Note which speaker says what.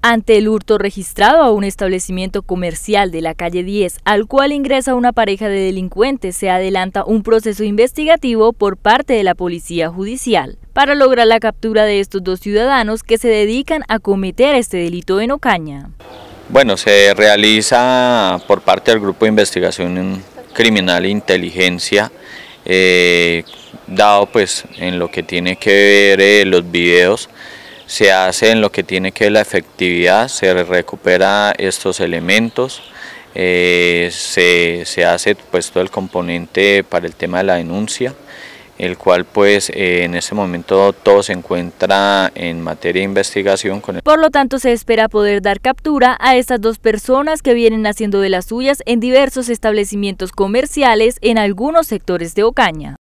Speaker 1: Ante el hurto registrado a un establecimiento comercial de la calle 10, al cual ingresa una pareja de delincuentes, se adelanta un proceso investigativo por parte de la Policía Judicial para lograr la captura de estos dos ciudadanos que se dedican a cometer este delito en Ocaña.
Speaker 2: Bueno, se realiza por parte del Grupo de Investigación Criminal Inteligencia, eh, dado pues en lo que tiene que ver eh, los videos, se hace en lo que tiene que ver la efectividad, se recupera estos elementos, eh, se, hace pues todo el componente para el tema de la denuncia, el cual pues eh, en este momento todo se encuentra en materia de investigación.
Speaker 1: Por lo tanto se espera poder dar captura a estas dos personas que vienen haciendo de las suyas en diversos establecimientos comerciales en algunos sectores de Ocaña.